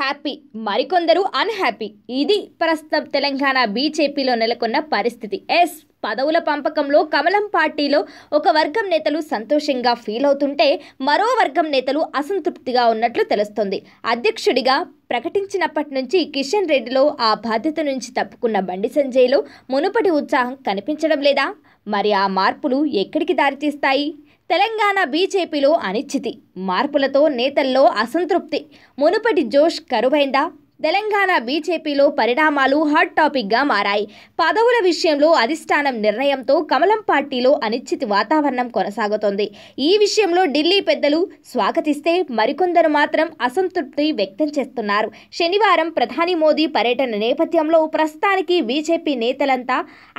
happy మరికొందరు unhappy ఇది ప్రస్తుతం తెలంగాణ బీజేపీలో నెలకొన్న పరిస్థితి ఎస్ పదవుల పంపకంలో కమలం పార్టీలో ఒక వర్గం నేతలు సంతోషంగా ఫీల్ అవుతుంటే మరో వర్గం నేతలు అసంతృప్తిగా ఉన్నట్లు తెలుస్తోంది అధ్యక్షుడిగా ప్రకటించినప్పటి నుంచి కిషన్ రెడ్డిలో ఆ బాధ్యత నుంచి తప్పుకున్న బండి సంజయ్లో మునుపటి ఉత్సాహం కనిపించడం లేదా మరి ఆ మార్పులు ఎక్కడికి దారితీస్తాయి తెలంగాణ బీజేపీలో అనిశ్చితి మార్పులతో నేతల్లో అసంతృప్తి మునుపటి జోష్ కరువైందా తెలంగాణ బీజేపీలో పరిణామాలు హాట్ టాపిక్గా మారాయి పదవుల విషయంలో అధిష్టానం నిర్ణయంతో కమలం పార్టీలో అనిశ్చితి వాతావరణం కొనసాగుతోంది ఈ విషయంలో ఢిల్లీ పెద్దలు స్వాగతిస్తే మరికొందరు మాత్రం అసంతృప్తి వ్యక్తం చేస్తున్నారు శనివారం ప్రధాని మోదీ పర్యటన నేపథ్యంలో ప్రస్తుతానికి బీజేపీ నేతలంతా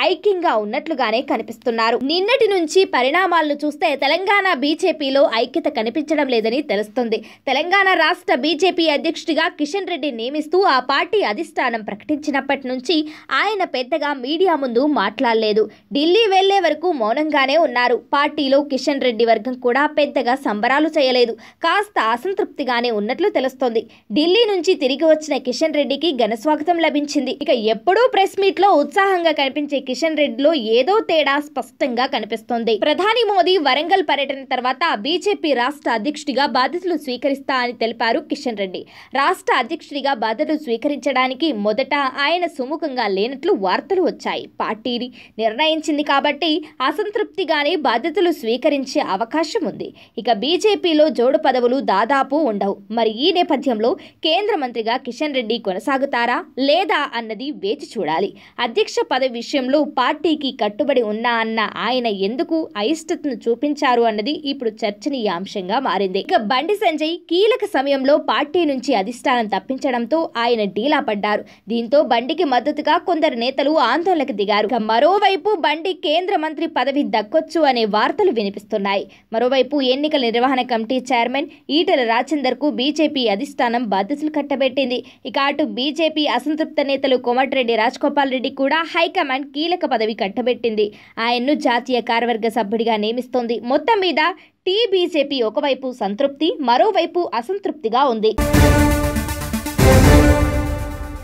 ఐక్యంగా ఉన్నట్లుగానే కనిపిస్తున్నారు నిన్నటి నుంచి పరిణామాలను చూస్తే తెలంగాణ బీజేపీలో ఐక్యత కనిపించడం లేదని తెలుస్తుంది తెలంగాణ రాష్ట్ర బీజేపీ అధ్యక్షుడిగా కిషన్ రెడ్డి నియమి చేస్తూ ఆ పార్టీ అధిష్టానం ప్రకటించినప్పటి నుంచి ఆయన పెద్దగా మీడియా ముందు మాట్లాడలేదు ఢిల్లీ వెళ్లే వరకు మౌనంగానే ఉన్నారు పార్టీలో కిషన్ రెడ్డి వర్గం కూడా పెద్దగా సంబరాలు చేయలేదు కాస్త అసంతృప్తిగానే ఉన్నట్లు తెలుస్తోంది ఢిల్లీ నుంచి తిరిగి వచ్చిన కిషన్ రెడ్డికి ఘనస్వాగతం లభించింది ఇక ఎప్పుడూ ప్రెస్ మీట్ లో ఉత్సాహంగా కనిపించే కిషన్ రెడ్డిలో ఏదో తేడా స్పష్టంగా కనిపిస్తోంది ప్రధాని మోదీ వరంగల్ పర్యటన తర్వాత బీజేపీ రాష్ట్ర అధ్యక్షుడిగా బాధ్యతలు స్వీకరిస్తా అని తెలిపారు కిషన్ రెడ్డి రాష్ట్ర అధ్యక్షుడిగా మద్దతు స్వీకరించడానికి మొదట ఆయన సుముఖంగా లేనట్లు వార్తలు వచ్చాయి పార్టీని నిర్ణయించింది కాబట్టి అసంతృప్తిగానే బాధ్యతలు స్వీకరించే అవకాశం ఉంది ఇక బీజేపీలో జోడు పదవులు దాదాపు ఉండవు మరి ఈ నేపథ్యంలో కేంద్ర మంత్రిగా కిషన్ రెడ్డి కొనసాగుతారా లేదా అన్నది వేచి చూడాలి అధ్యక్ష పదవి విషయంలో పార్టీకి కట్టుబడి ఉన్నా అన్న ఆయన ఎందుకు అయిష్టతను చూపించారు అన్నది ఇప్పుడు చర్చనీయాంశంగా మారింది ఇక బండి సంజయ్ కీలక సమయంలో పార్టీ నుంచి అధిష్టానం తప్పించడంతో ఆయన డీలా పడ్డారు దీంతో బండికి మద్దతుగా కొందరు నేతలు ఆందోళనకు దిగారు మరోవైపు బండి కేంద్ర మంత్రి పదవి దక్కొచ్చు అనే వార్తలు వినిపిస్తున్నాయి మరోవైపు ఎన్నికల నిర్వహణ కమిటీ చైర్మన్ ఈటల రాజేందర్ కు బీజేపీ అధిష్టానం బాధ్యతలు కట్టబెట్టింది ఇక అటు బీజేపీ అసంతృప్త నేతలు కోమటిరెడ్డి రాజగోపాల్ రెడ్డి కూడా హైకమాండ్ కీలక పదవి కట్టబెట్టింది ఆయన్ను జాతీయ కార్యవర్గ సభ్యుడిగా నియమిస్తోంది మొత్తం మీద టీ బీజేపీ ఒకవైపు సంతృప్తి మరోవైపు అసంతృప్తిగా ఉంది